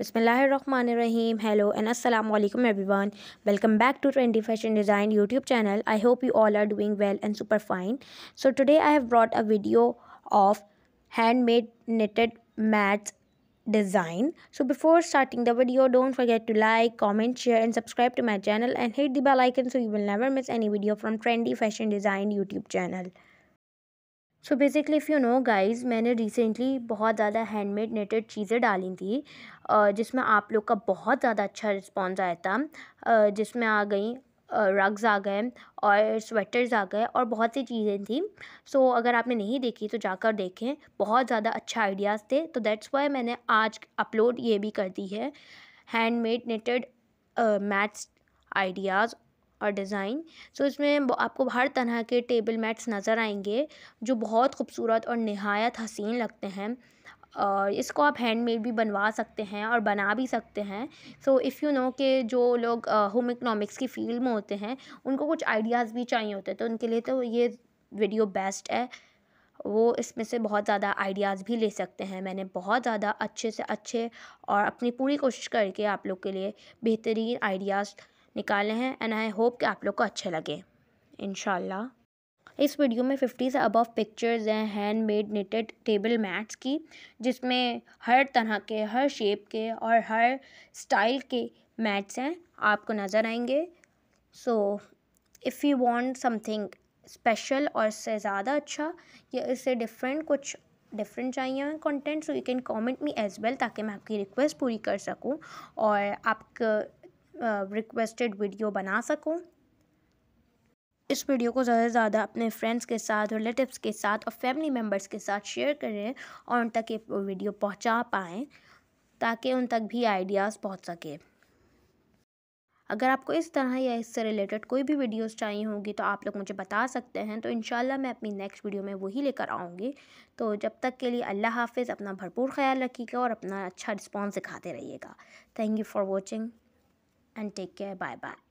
Bismillahirrahmanirrahim. Hello and Assalamu Alaikum everyone. Welcome back to Trendy Fashion Design YouTube channel. I hope you all are doing well and super fine. So today I have brought a video of handmade knitted mats design. So before starting the video, don't forget to like, comment, share and subscribe to my channel and hit the bell icon so you will never miss any video from Trendy Fashion Design YouTube channel. So basically if you know guys मैंने recently बहुत ज़्यादा handmade नेटेड चीज़ें डाली थी जिसमें आप लोग का बहुत ज़्यादा अच्छा रिस्पॉन्स आया था जिसमें आ गई रग्स आ गए और स्वेटर्स आ गए और बहुत सी चीज़ें थी सो so, अगर आपने नहीं देखी तो जाकर देखें बहुत ज़्यादा अच्छा आइडियाज़ थे तो दैट्स वाई मैंने आज अपलोड ये भी कर दी है हैंडमेड नेटेड मैथ्स आइडियाज़ और डिज़ाइन सो इसमें आपको हर तरह के टेबल मैट्स नज़र आएंगे जो बहुत खूबसूरत और नहायत हसीन लगते हैं और इसको आप हैंडमेड भी बनवा सकते हैं और बना भी सकते हैं सो इफ़ यू नो के जो लोग होम इकनॉमिक्स की फील्ड में होते हैं उनको कुछ आइडियाज़ भी चाहिए होते हैं तो उनके लिए तो ये वीडियो बेस्ट है वो इसमें से बहुत ज़्यादा आइडियाज़ भी ले सकते हैं मैंने बहुत ज़्यादा अच्छे से अच्छे और अपनी पूरी कोशिश करके आप लोग के लिए बेहतरीन आइडियाज़ निकाले हैं एंड आई होप कि आप लोग को अच्छे लगे इन इस वीडियो में फिफ्टी से अबव पिक्चर्स हैं हैंडमेड निटेड टेबल मैट्स की जिसमें हर तरह के हर शेप के और हर स्टाइल के मैट्स हैं आपको नज़र आएंगे so if you want something special और इससे ज़्यादा अच्छा या इससे डिफरेंट कुछ डिफरेंट चाहिए content so you can comment me as well ताकि मैं आपकी रिक्वेस्ट पूरी कर सकूं और आपका रिक्वेस्टेड वीडियो बना सकूँ इस वीडियो को ज़्यादा से ज़्यादा अपने फ्रेंड्स के साथ रिलेटिव्स के साथ और फैमिली मेम्बर्स के साथ शेयर करें और उन तक ये वीडियो पहुंचा पाएँ ताकि उन तक भी आइडियाज़ पहुंच सके अगर आपको इस तरह या इससे रिलेटेड कोई भी वीडियोस चाहिए होंगी तो आप लोग मुझे बता सकते हैं तो इन मैं अपनी नेक्स्ट वीडियो में वही लेकर आऊँगी तो जब तक के लिए अल्लाह हाफिज़ अपना भरपूर ख्याल रखिएगा और अपना अच्छा रिस्पॉन्स दिखाते रहिएगा thank you for watching and take care. Bye bye.